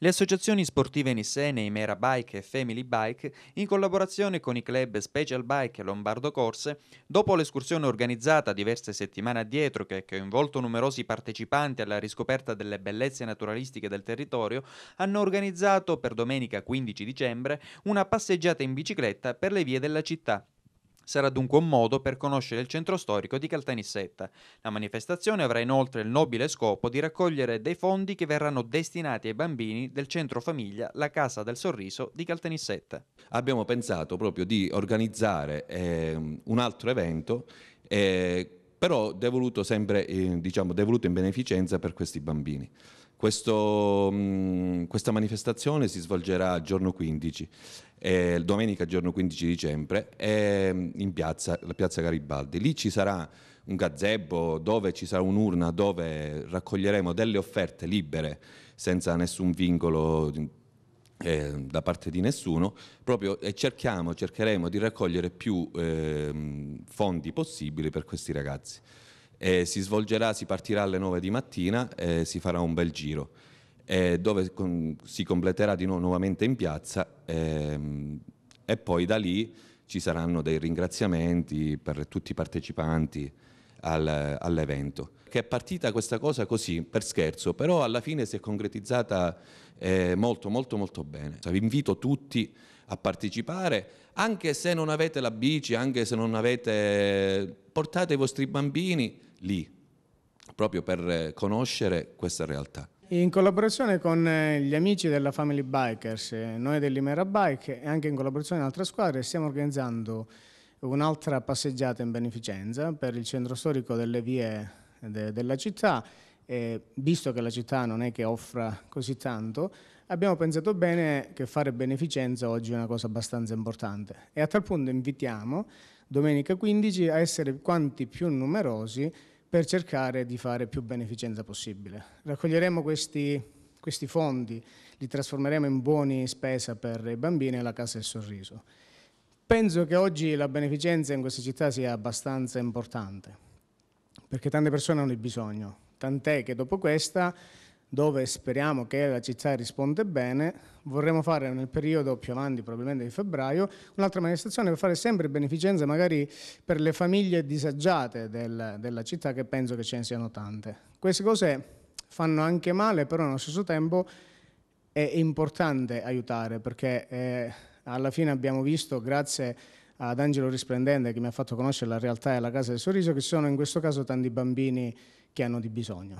Le associazioni sportive Nissene, Imera Bike e Family Bike, in collaborazione con i club Special Bike e Lombardo Corse, dopo l'escursione organizzata diverse settimane addietro che ha coinvolto numerosi partecipanti alla riscoperta delle bellezze naturalistiche del territorio, hanno organizzato per domenica 15 dicembre una passeggiata in bicicletta per le vie della città. Sarà dunque un modo per conoscere il centro storico di Caltanissetta. La manifestazione avrà inoltre il nobile scopo di raccogliere dei fondi che verranno destinati ai bambini del centro famiglia La Casa del Sorriso di Caltanissetta. Abbiamo pensato proprio di organizzare eh, un altro evento eh, però devoluto sempre eh, diciamo, devoluto in beneficenza per questi bambini. Questo, mh, mm, questa manifestazione si svolgerà giorno 15, eh, domenica giorno 15 dicembre, eh, in piazza, la piazza Garibaldi. Lì ci sarà un gazebo dove ci sarà un'urna dove raccoglieremo delle offerte libere senza nessun vincolo eh, da parte di nessuno, proprio e cerchiamo, cercheremo di raccogliere più eh, fondi possibili per questi ragazzi. Eh, si svolgerà, si partirà alle 9 di mattina e si farà un bel giro eh, dove con, si completerà di nuovo nuovamente in piazza ehm, e poi da lì ci saranno dei ringraziamenti per tutti i partecipanti al, all'evento. Che è partita questa cosa così, per scherzo, però alla fine si è concretizzata eh, molto molto molto bene. Cioè, vi invito tutti a partecipare, anche se non avete la bici, anche se non avete... portate i vostri bambini lì, proprio per eh, conoscere questa realtà. In collaborazione con eh, gli amici della Family Bikers, eh, noi dell'Imera Bike e anche in collaborazione con altre squadre stiamo organizzando un'altra passeggiata in beneficenza per il centro storico delle vie de della città e visto che la città non è che offra così tanto, abbiamo pensato bene che fare beneficenza oggi è una cosa abbastanza importante e a tal punto invitiamo domenica 15 a essere quanti più numerosi per cercare di fare più beneficenza possibile. Raccoglieremo questi, questi fondi, li trasformeremo in buoni spesa per i bambini e la casa del sorriso. Penso che oggi la beneficenza in questa città sia abbastanza importante, perché tante persone hanno il bisogno, tant'è che dopo questa, dove speriamo che la città risponda bene, vorremmo fare nel periodo più avanti, probabilmente di febbraio, un'altra manifestazione per fare sempre beneficenza magari per le famiglie disagiate del, della città, che penso che ce ne siano tante. Queste cose fanno anche male, però allo stesso tempo è importante aiutare, perché... Eh, alla fine abbiamo visto, grazie ad Angelo Risplendente che mi ha fatto conoscere la realtà e la Casa del Sorriso, che sono in questo caso tanti bambini che hanno di bisogno.